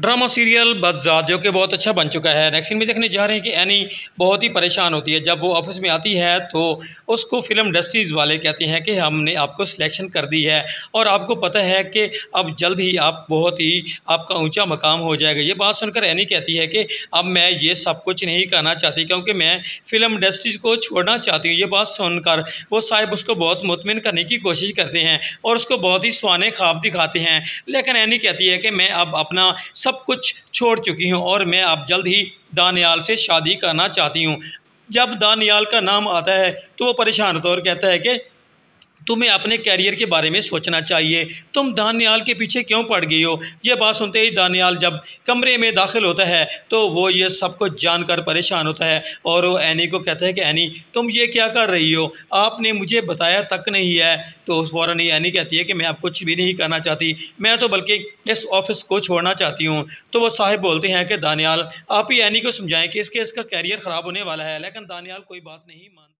drama serial बदजात जो कि बहुत अच्छा बन चुका है नेक्स्ट में देखने जा रहे हैं कि एनी बहुत ही परेशान होती है जब वो ऑफिस में आती है तो उसको फिल्म इंडस्ट्रीज़ वाले कहते हैं कि हमने आपको सिलेक्शन कर दी है और आपको पता है कि अब जल्द ही आप बहुत ही आपका ऊंचा मकाम हो जाएगा ये बात सुनकर एनी कहती है कि अब मैं ये सब कुछ नहीं करना चाहती क्योंकि मैं फिल्म इंडस्ट्रीज़ को छोड़ना चाहती हूँ ये बात सुनकर वो साहिब उसको बहुत मुतमिन करने की कोशिश करते हैं और उसको बहुत ही सुहाने ख्वाब दिखाते हैं लेकिन एनी कहती है कि मैं अब अपना सब कुछ छोड़ चुकी हूँ और मैं अब जल्द ही दानियाल से शादी करना चाहती हूँ जब दानियाल का नाम आता है तो वो परेशान होता है और कहता है कि तुम्हें अपने कैरियर के बारे में सोचना चाहिए तुम दानियाल के पीछे क्यों पड़ गई हो यह बात सुनते ही दानियाल जब कमरे में दाखिल होता है तो वो ये सब कुछ जानकर परेशान होता है और वो एनी को कहता है कि एनी तुम ये क्या कर रही हो आपने मुझे बताया तक नहीं है तो फ़ौर ही एनी कहती है कि मैं अब कुछ भी नहीं करना चाहती मैं तो बल्कि इस ऑफिस को छोड़ना चाहती हूँ तो वो साहिब बोलते हैं कि दानियाल आप ही एनी को समझाएँ कि इसके इसका कैरियर ख़राब होने वाला है लेकिन दानियाल कोई बात नहीं मान